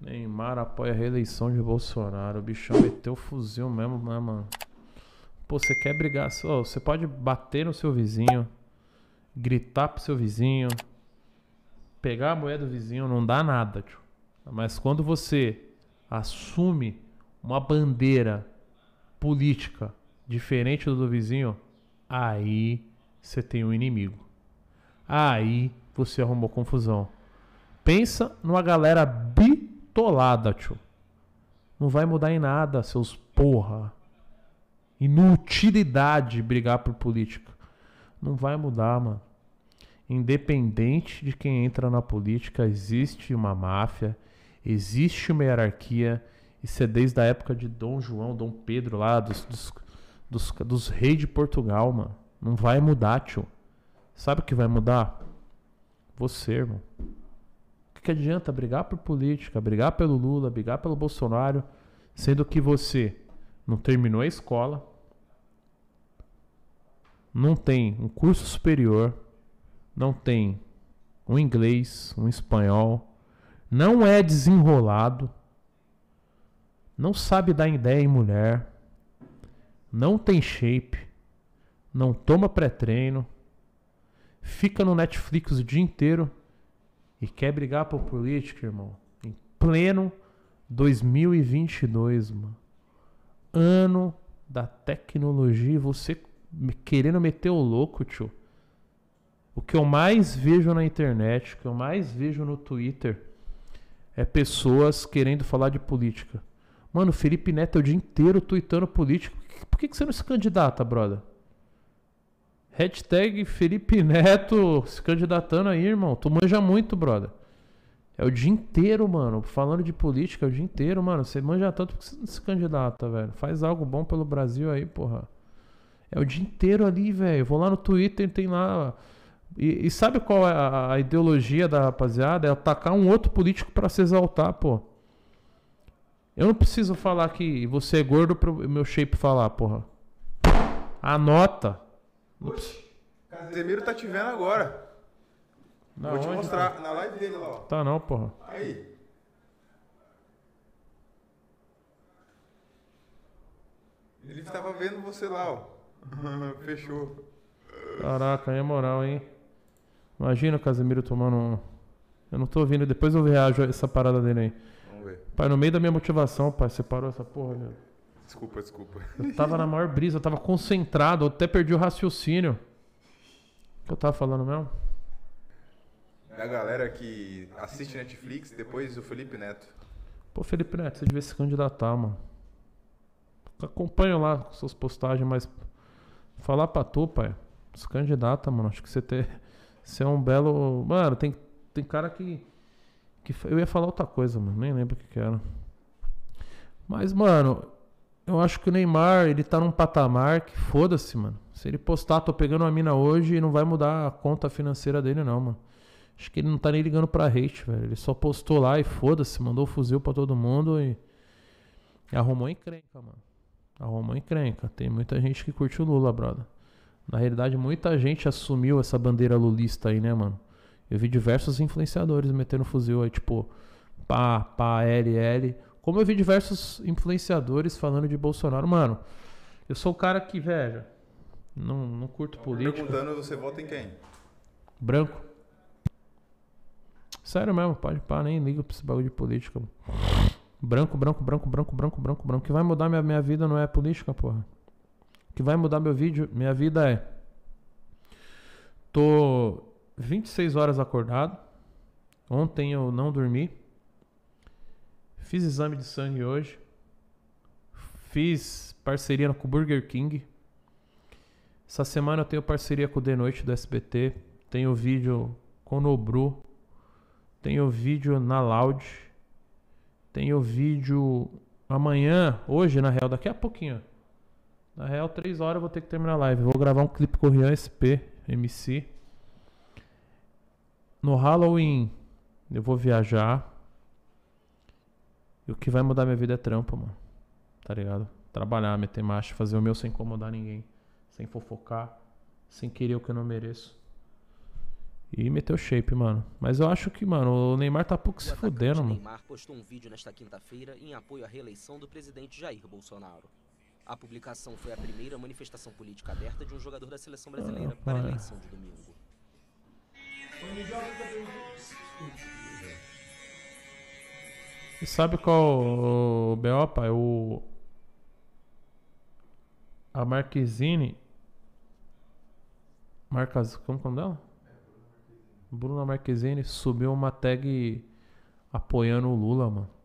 Neymar apoia a reeleição de Bolsonaro. O bichão meteu fuzil mesmo, né, mano? Pô, você quer brigar? você pode bater no seu vizinho, gritar pro seu vizinho, pegar a moeda do vizinho, não dá nada, tio. Mas quando você assume uma bandeira política diferente do, do vizinho, aí você tem um inimigo. Aí você arrumou confusão. Pensa numa galera bi tolada, tio. Não vai mudar em nada, seus porra. Inutilidade brigar por política. Não vai mudar, mano. Independente de quem entra na política, existe uma máfia, existe uma hierarquia. Isso é desde a época de Dom João, Dom Pedro lá, dos, dos, dos, dos reis de Portugal, mano. Não vai mudar, tio. Sabe o que vai mudar? Você, irmão que, que adianta brigar por política, brigar pelo Lula, brigar pelo Bolsonaro, sendo que você não terminou a escola, não tem um curso superior, não tem um inglês, um espanhol, não é desenrolado, não sabe dar ideia em mulher, não tem shape, não toma pré-treino, fica no Netflix o dia inteiro e quer brigar por política, irmão, em pleno 2022, mano. Ano da tecnologia, você querendo meter o louco, tio. O que eu mais vejo na internet, o que eu mais vejo no Twitter, é pessoas querendo falar de política. Mano, Felipe Neto é o dia inteiro tweetando política. Por que, que você não se candidata, brother? Hashtag Felipe Neto se candidatando aí, irmão. Tu manja muito, brother. É o dia inteiro, mano. Falando de política, é o dia inteiro, mano. Você manja tanto que você não se candidata, velho. Faz algo bom pelo Brasil aí, porra. É o dia inteiro ali, velho. Vou lá no Twitter, tem lá. E, e sabe qual é a, a, ideologia da rapaziada? É atacar um outro político para se exaltar, pô. Eu não preciso falar que você é gordo pro meu shape falar, porra. Anota. Oxi. Casemiro tá te vendo agora. Na Vou onde, te mostrar. Cara? Na live dele lá, ó. Tá não, porra. Aí. Ele tava vendo você lá, ó. Fechou. Caraca, é moral, hein? Imagina o Casemiro tomando um. Eu não tô ouvindo, depois eu reajo essa parada dele aí. Vamos ver. Pai, no meio da minha motivação, pai, você parou essa porra, velho. Desculpa, desculpa. Eu tava na maior brisa, eu tava concentrado, eu até perdi o raciocínio. O que eu tava falando mesmo? Da galera que assiste Netflix, depois o Felipe Neto. Pô, Felipe Neto, você devia se candidatar, mano. Acompanho lá suas postagens, mas falar pra tu, pai, se candidata, mano. Acho que você ter Você é um belo. Mano, tem, tem cara que, que. Eu ia falar outra coisa, mano. Nem lembro o que, que era. Mas, mano, eu acho que o Neymar, ele tá num patamar que foda-se, mano. Se ele postar, tô pegando uma mina hoje e não vai mudar a conta financeira dele, não, mano. Acho que ele não tá nem ligando pra hate, velho. Ele só postou lá e foda-se, mandou fuzil pra todo mundo e. e arrumou encrenca, mano. Arrumou encrenca. Tem muita gente que curte o Lula, brother. Na realidade, muita gente assumiu essa bandeira lulista aí, né, mano? Eu vi diversos influenciadores metendo fuzil aí, tipo, pá, pá, LL. Como eu vi diversos influenciadores falando de Bolsonaro, mano, eu sou o cara que, velho, não, não curto política. Perguntando, você vota em quem? Branco. Sério mesmo, pode pá, nem liga pra esse bagulho de política. Branco, branco, branco, branco, branco, branco, branco. O que vai mudar minha, minha vida não é política, porra. O que vai mudar meu vídeo, minha vida é. Tô 26 horas acordado. Ontem eu não dormi. Fiz exame de sangue hoje. Fiz parceria com o Burger King. Essa semana eu tenho parceria com o The Noite do SBT. Tenho vídeo com o Nobru. Tenho vídeo na Loud. Tenho vídeo amanhã, hoje na real, daqui a pouquinho. Na real, três horas eu vou ter que terminar a live. Vou gravar um clipe com o Rian SP, MC. No Halloween eu vou viajar. E o que vai mudar minha vida é trampo, mano. Tá ligado? Trabalhar, meter marcha, fazer o meu sem incomodar ninguém. Sem fofocar. Sem querer o que eu não mereço. E meter o shape, mano. Mas eu acho que, mano, o Neymar tá pouco o se fudendo, mano. Neymar postou um vídeo nesta quinta-feira em apoio à reeleição do presidente Jair Bolsonaro. A publicação foi a primeira manifestação política aberta de um jogador da seleção brasileira ah, para a eleição de domingo. E sabe qual o Beopa? pai? o. A Marquezine. Marcas. Como que é o nome dela? Bruna Marquezine subiu uma tag apoiando o Lula, mano.